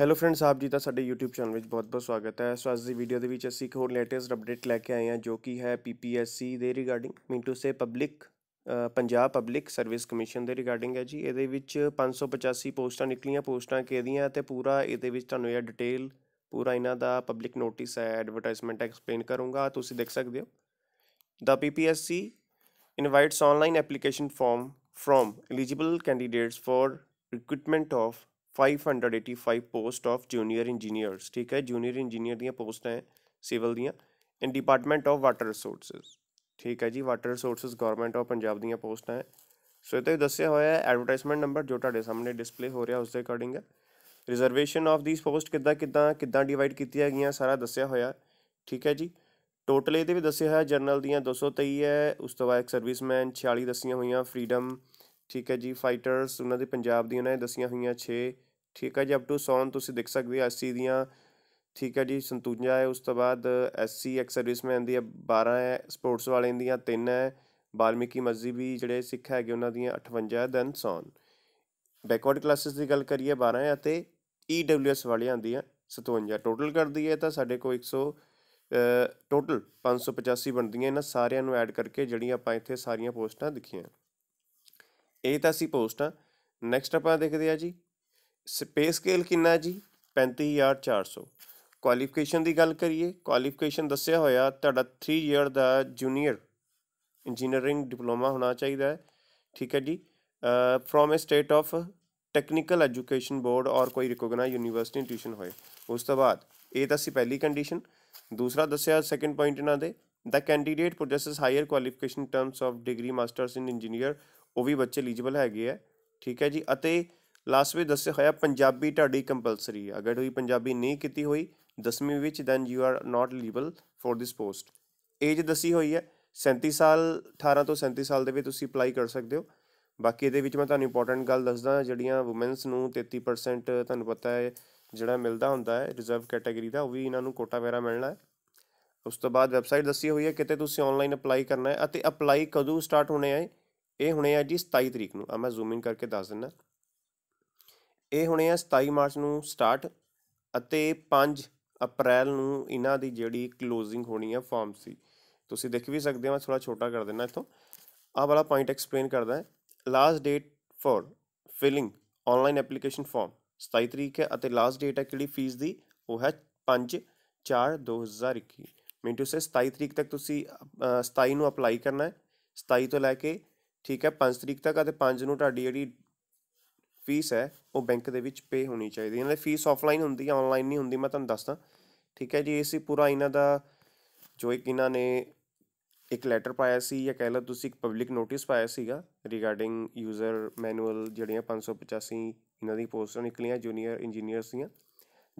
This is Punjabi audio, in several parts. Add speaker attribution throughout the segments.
Speaker 1: ਹੈਲੋ ਫਰੈਂਡਸ ਆਪ ਜੀ ਦਾ ਸਾਡੇ YouTube ਚੈਨਲ ਵਿੱਚ ਬਹੁਤ-ਬਹੁਤ ਸਵਾਗਤ ਹੈ ਸੋ ਅੱਜ ਦੀ ਵੀਡੀਓ ਦੇ ਵਿੱਚ ਅਸੀਂ ਇੱਕ ਹੋਰ ਲੇਟੈਸਟ ਅਪਡੇਟ ਲੈ ਕੇ ਆਏ ਹਾਂ ਜੋ ਕਿ ਹੈ PPSC ਦੇ regarding mean to say public Punjab public service commission ਦੇ ਰਿਗਾਰਡਿੰਗ ਹੈ ਜੀ ਇਹਦੇ ਵਿੱਚ 585 ਪੋਸਟਾਂ ਨਿਕਲੀਆਂ ਪੋਸਟਾਂ ਕਿਹਦੀਆਂ ਤੇ ਪੂਰਾ ਇਹਦੇ ਵਿੱਚ ਤੁਹਾਨੂੰ ਇਹ ਡਿਟੇਲ ਪੂਰਾ ਇਹਨਾਂ ਦਾ ਪਬਲਿਕ ਨੋਟਿਸ ਹੈ ਐਡਵਰਟਾਈਜ਼ਮੈਂਟ ਐਕਸਪਲੇਨ ਕਰੂੰਗਾ ਤੁਸੀਂ ਦੇਖ ਸਕਦੇ ਹੋ ਦਾ PPSC invites online application form from eligible candidates for recruitment of 585 post of junior engineers ਠੀਕ ਹੈ ਜੂਨੀਅਰ ਇੰਜੀਨੀਅਰ ਦੀਆਂ ਪੋਸਟਾਂ ਹੈ ਸਿਵਲ ਦੀਆਂ in department of water resources ਠੀਕ ਹੈ ਜੀ water resources government of Punjab ਦੀਆਂ ਪੋਸਟਾਂ ਹੈ ਸੋ ਇਹ ਤਾਂ ਦੱਸਿਆ ਹੋਇਆ ਹੈ ਐਡਵਰਟਾਈਜ਼ਮੈਂਟ ਨੰਬਰ ਜੋ ਤੁਹਾਡੇ ਸਾਹਮਣੇ ਡਿਸਪਲੇ ਹੋ ਰਿਹਾ ਉਸ ਦੇ ਅਕੋਰਡਿੰਗ ਹੈ ਰਿਜ਼ਰਵੇਸ਼ਨ ਆਫ ਥੀਸ ਪੋਸਟ ਕਿੱਦਾਂ ਕਿੱਦਾਂ ਕਿੱਦਾਂ ਡਿਵਾਈਡ ਕੀਤੀਆਂ ਗਈਆਂ ਸਾਰਾ ਦੱਸਿਆ ਹੋਇਆ ਠੀਕ ਹੈ ਜੀ ਟੋਟਲ ਇਹਦੇ ਵੀ ਦੱਸਿਆ ਹੋਇਆ ਜਰਨਲ ਦੀਆਂ 223 ਹੈ ਉਸ ਤੋਂ ਬਾਅਦ ਇੱਕ ਸਰਵਿਸਮੈਨ 46 ਦੱਸੀਆਂ ਹੋਈਆਂ ਫਰੀडम ਠੀਕ ਹੈ ਜੀ ਫਾਈਟਰਸ ਉਹਨਾਂ ਦੇ ਪੰਜਾਬ ਦੀਆਂ ਉਹਨਾਂ ਨੇ ਦੱਸੀਆਂ ਹੋਈਆਂ ਠੀਕ ਹੈ ਜੀ ਅਪ ਟੂ ਸੌਨ ਤੁਸੀਂ ਦੇਖ ਸਕਦੇ ਹੋ ਐਸਸੀ ਦੀਆਂ ਠੀਕ ਹੈ ਜੀ ਸੰਤੂਜਾ ਹੈ ਉਸ ਤੋਂ ਬਾਅਦ ਐਸਸੀ ਐਕਸ ਸਰਵਿਸਮੈਨ ਦੀ 12 ਹੈ ਸਪੋਰਟਸ ਵਾਲਿਆਂ ਦੀਆਂ 3 ਹੈ ਬਾਲਮੀਕੀ ਵੀ ਜਿਹੜੇ ਸਿੱਖ ਹੈਗੇ ਉਹਨਾਂ ਦੀਆਂ 58 ਹੈ ਦੈਨ ਸੌਨ ਬੈਕਵਰਡ ਕਲਾਸਿਸ ਦੀ ਗੱਲ ਕਰੀਏ 12 ਹੈ ਅਤੇ ਈਡਬਲਯੂਐਸ e ਵਾਲਿਆਂ ਦੀਆਂ 57 ਟੋਟਲ ਕਰਦੀ ਹੈ ਤਾਂ ਸਾਡੇ ਕੋਲ 100 ਟੋਟਲ 585 ਬਣਦੀਆਂ ਇਹਨਾਂ ਸਾਰਿਆਂ ਨੂੰ ਐਡ ਕਰਕੇ ਜਿਹੜੀਆਂ ਆਪਾਂ ਇੱਥੇ ਸਾਰੀਆਂ ਪੋਸਟਾਂ ਦਿਖੀਆਂ ਇਹ ਤਾਂ ਸੀ ਪੋਸਟਾਂ ਨੈਕਸਟ ਆਪਾਂ ਦੇਖਦੇ ਆ ਜੀ ਸਪੇਸ ਸਕੇਲ ਕਿੰਨਾ ਜੀ 35400 ਕੁਆਲੀਫਿਕੇਸ਼ਨ ਦੀ ਗੱਲ ਕਰੀਏ ਕੁਆਲੀਫਿਕੇਸ਼ਨ ਦੱਸਿਆ ਹੋਇਆ ਤੁਹਾਡਾ 3 ਇਅਰ ਦਾ ਜੂਨੀਅਰ ਇੰਜੀਨੀਅਰਿੰਗ ਡਿਪਲੋਮਾ ਹੋਣਾ ਚਾਹੀਦਾ ਹੈ ਠੀਕ ਹੈ ਜੀ from a state of technical education board ਔਰ ਕੋਈ ਰਿਕੋਗਨਾਈਜ਼ ਯੂਨੀਵਰਸਿਟੀ ਇੰਸਟੀਟਿਊਸ਼ਨ ਹੋਏ ਉਸ ਤੋਂ ਬਾਅਦ ਇਹ ਤਾਂ ਸੀ ਪਹਿਲੀ ਕੰਡੀਸ਼ਨ ਦੂਸਰਾ ਦੱਸਿਆ ਸੈਕੰਡ ਪੁਆਇੰਟ ਇਹਨਾਂ ਦੇ ਦਾ candidate possesses higher qualification terms of degree masters in engineer ਉਹ ਵੀ ਬੱਚੇ ਐਲੀਜੀਬਲ ਹੈਗੇ ਆ ਠੀਕ ਹੈ ਜੀ ਅਤੇ ਲਾਸਟ ਵਿੱਚ ਦੱਸਿਆ ਹੋਇਆ ਪੰਜਾਬੀ ਤੁਹਾਡੀ ਕੰਪਲਸਰੀ ਹੈ ਅਗਰ ਤੁਸੀਂ ਪੰਜਾਬੀ ਨਹੀਂ ਕੀਤੀ ਹੋਈ 10ਵੀਂ ਵਿੱਚ then you are not eligible for this post age ਦੱਸੀ ਹੋਈ ਹੈ 37 ਸਾਲ 18 ਤੋਂ 37 ਸਾਲ ਦੇ ਵਿੱਚ ਤੁਸੀਂ ਅਪਲਾਈ ਕਰ ਸਕਦੇ ਹੋ ਬਾਕੀ ਇਹਦੇ ਵਿੱਚ ਮੈਂ ਤੁਹਾਨੂੰ ਇੰਪੋਰਟੈਂਟ ਗੱਲ ਦੱਸਦਾ ਜਿਹੜੀਆਂ ਔਮਨਸ ਨੂੰ 33% ਤੁਹਾਨੂੰ ਪਤਾ ਹੈ ਜਿਹੜਾ ਮਿਲਦਾ ਹੁੰਦਾ ਹੈ ਰਿਜ਼ਰਵ ਕੈਟਾਗਰੀ ਦਾ ਉਹ ਵੀ ਇਹਨਾਂ ਨੂੰ ਕੋਟਾ ਵਗੈਰਾ ਮਿਲਣਾ ਹੈ ਉਸ ਤੋਂ ਬਾਅਦ ਵੈਬਸਾਈਟ ਦੱਸੀ ਹੋਈ ਹੈ ਕਿਤੇ ਤੁਸੀਂ ਆਨਲਾਈਨ ਅਪਲਾਈ ਕਰਨਾ ਹੈ ਅਤੇ ਅਪਲਾਈ ਕਦੋਂ ਸਟਾਰਟ ਹੋਣੇ ਹੈ ਇਹ ਹੋਣੇ ਆ ਜੀ 27 ਤਰੀਕ ਨੂੰ ਆ ਮੈਂ ਜ਼ੂਮ ਇਨ ਕਰਕੇ ਦੱਸ ਦਿੰਦਾ ਇਹ ਹੁਣੇ ਆ 27 ਮਾਰਚ ਨੂੰ ਸਟਾਰਟ ਅਤੇ 5 ਅਪ੍ਰੈਲ ਨੂੰ ਇਹਨਾਂ ਦੀ ਜਿਹੜੀ ਕਲੋਜ਼ਿੰਗ ਹੋਣੀ ਆ ਫਾਰਮ ਸੀ ਤੁਸੀਂ ਦੇਖ ਵੀ ਸਕਦੇ ਹੋ ਮੈਂ ਥੋੜਾ ਛੋਟਾ ਕਰ ਦਿੰਦਾ ਇਥੋਂ ਆਹ ਵਾਲਾ ਪੁਆਇੰਟ ਐਕਸਪਲੇਨ ਕਰਦਾ ਹੈ last date for filling online application form 27 ਤਰੀਕ ਹੈ ਅਤੇ ਲਾਸਟ ਡੇਟ ਹੈ ਕਿਹੜੀ ਫੀਸ ਦੀ ਉਹ ਹੈ 5 4 2021 ਮੀਨ ਟੂ ਸੇ 27 ਤਰੀਕ ਤੱਕ ਤੁਸੀਂ 27 ਨੂੰ ਅਪਲਾਈ ਕਰਨਾ ਹੈ 27 ਤੋਂ ਲੈ ਕੇ ਠੀਕ ਹੈ 5 ਤਰੀਕ ਤੱਕ ਅਤੇ 5 ਨੂੰ ਤੁਹਾਡੀ ਜਿਹੜੀ ਫੀਸ ਹੈ ਉਹ ਬੈਂਕ ਦੇ ਵਿੱਚ ਪੇ ਹੋਣੀ ਚਾਹੀਦੀ ਹੈ ਦੀ ਫੀਸ ਆਫਲਾਈਨ ਹੁੰਦੀ ਹੈ ਆਨਲਾਈਨ ਨਹੀਂ ਹੁੰਦੀ ਮੈਂ ਤੁਹਾਨੂੰ ਦੱਸਦਾ ਠੀਕ ਹੈ ਜੀ ਇਹ ਸੀ ਪੂਰਾ ਇਹਨਾਂ ਦਾ ਜੋ ਇੱਕ ਇਹਨਾਂ ਨੇ ਇੱਕ ਲੈਟਰ ਪਾਇਆ ਸੀ ਜਾਂ ਕਹਿ ਲਓ ਤੁਸੀਂ ਇੱਕ ਪਬਲਿਕ ਨੋਟਿਸ ਪਾਇਆ ਸੀਗਾ ਰਿਗਾਰਡਿੰਗ ਯੂਜ਼ਰ ਮੈਨੂਅਲ ਜਿਹੜੀਆਂ 585 ਇਹਨਾਂ ਦੀ ਪੋਸਟਾਂ ਨਿਕਲੀਆਂ ਜੂਨੀਅਰ ਇੰਜੀਨੀਅਰਸ ਦੀਆਂ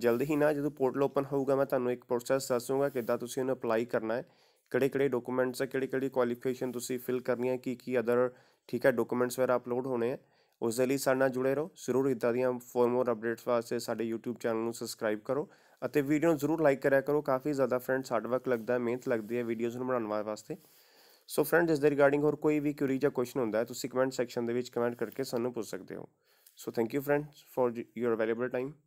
Speaker 1: ਜਲਦੀ ਹੀ ਨਾ ਜਦੋਂ ਪੋਰਟਲ ਓਪਨ ਹੋਊਗਾ ਮੈਂ ਤੁਹਾਨੂੰ ਇੱਕ ਪ੍ਰੋਸੈਸ ਦੱਸੂਗਾ ਕਿੱਦਾਂ ਤੁਸੀਂ ਉਹਨੂੰ ਅਪਲਾਈ ਕਰਨਾ ਹੈ ਕਿਹੜੇ ਕਿਹੜੇ ਡਾਕੂਮੈਂਟਸ ਹੈ ਕਿਹੜੀ ਕਿਹੜੀ ਕੁਆਲੀਫਿਕੇਸ਼ਨ ਤੁਸੀਂ ਫਿਲ ਕਰਨੀ ਹੈ ਕੀ ਕੀ ਅਦਰ ਠੀਕ ਹੈ ਡਾਕੂਮੈਂਟਸ ਵਗੈਰਾ ਅਪਲੋਡ ਹੋਣੇ ਹੈ ਉਸ ਲਈ ਸਾਡੇ ਨਾਲ ਜੁੜੇ ਰਹੋ ਜ਼ਰੂਰ ਇਦਾਂ ਦੀਆਂ ਫੋਰ ਮੋਰ ਅਪਡੇਟਸ ਵਾਸਤੇ ਸਾਡੇ YouTube ਚੈਨਲ ਨੂੰ ਸਬਸਕ੍ਰਾਈਬ ਕਰੋ ਅਤੇ ਵੀਡੀਓ ਨੂੰ ਜ਼ਰੂਰ ਲਾਈਕ ਕਰਿਆ ਕਰੋ ਕਾਫੀ ਜ਼ਿਆਦਾ ਫਰੈਂਡਸ ਹਾਰਡ ਵਰਕ ਲੱਗਦਾ ਹੈ ਮਿਹਨਤ ਲੱਗਦੀ ਹੈ ਵੀਡੀਓਜ਼ ਨੂੰ ਬਣਾਉਣ ਵਾਸਤੇ ਸੋ ਫਰੈਂਡਸ ਇਸ ਦੇ ਰਿਗਾਰਡਿੰਗ ਹੋਰ ਕੋਈ ਵੀ ਕੁਰੀ ਜਾਂ ਕੁਐਸਚਨ ਹੁੰਦਾ ਹੈ ਤੁਸੀਂ ਕਮੈਂਟ ਸੈਕਸ਼ਨ ਦੇ ਵਿੱਚ ਕਮੈਂਟ ਕਰਕੇ ਸਾਨੂੰ ਪੁੱਛ ਸਕਦੇ ਹੋ so thank you friends for your available time